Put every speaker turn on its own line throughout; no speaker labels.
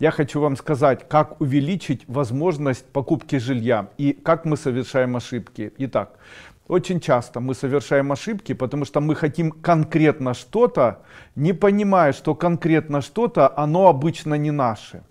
Я хочу вам сказать, как увеличить возможность покупки жилья и как мы совершаем ошибки. Итак, очень часто мы совершаем ошибки, потому что мы хотим конкретно что-то, не понимая, что конкретно что-то, оно обычно не наше.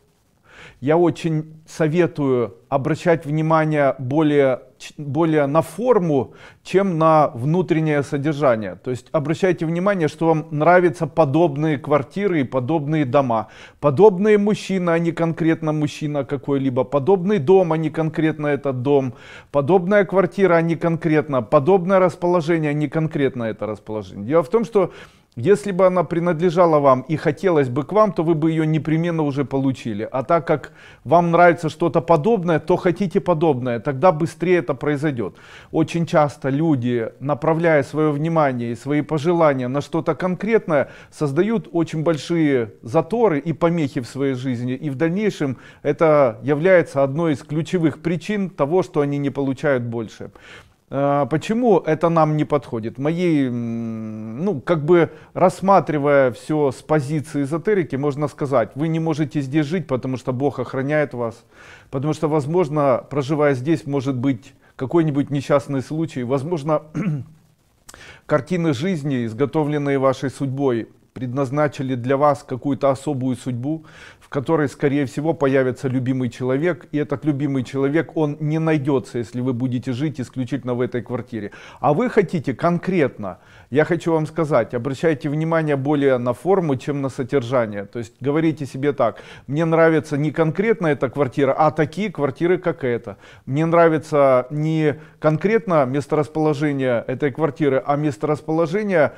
Я очень советую обращать внимание более более на форму, чем на внутреннее содержание. То есть обращайте внимание, что вам нравятся подобные квартиры и подобные дома. Подобные мужчина, а не конкретно мужчина какой-либо. Подобный дом, а не конкретно этот дом. Подобная квартира, а не конкретно. Подобное расположение, а не конкретно это расположение. Дело в том, что если бы она принадлежала вам и хотелось бы к вам, то вы бы ее непременно уже получили. А так как вам нравится что-то подобное, то хотите подобное, тогда быстрее это произойдет. Очень часто люди, направляя свое внимание и свои пожелания на что-то конкретное, создают очень большие заторы и помехи в своей жизни. И в дальнейшем это является одной из ключевых причин того, что они не получают больше. А, почему это нам не подходит? моей ну, как бы рассматривая все с позиции эзотерики, можно сказать, вы не можете здесь жить, потому что Бог охраняет вас, потому что, возможно, проживая здесь, может быть какой-нибудь несчастный случай, возможно, картины жизни, изготовленные вашей судьбой, предназначили для вас какую-то особую судьбу, в которой, скорее всего, появится любимый человек, и этот любимый человек, он не найдется, если вы будете жить исключительно в этой квартире. А вы хотите конкретно, я хочу вам сказать, обращайте внимание более на форму, чем на содержание. То есть говорите себе так, мне нравится не конкретно эта квартира, а такие квартиры, как эта. Мне нравится не конкретно месторасположение этой квартиры, а месторасположение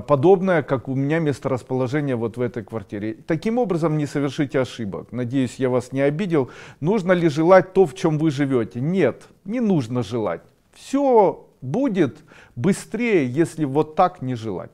подобное, как у меня меня месторасположение вот в этой квартире. Таким образом, не совершите ошибок. Надеюсь, я вас не обидел. Нужно ли желать то, в чем вы живете? Нет, не нужно желать. Все будет быстрее, если вот так не желать.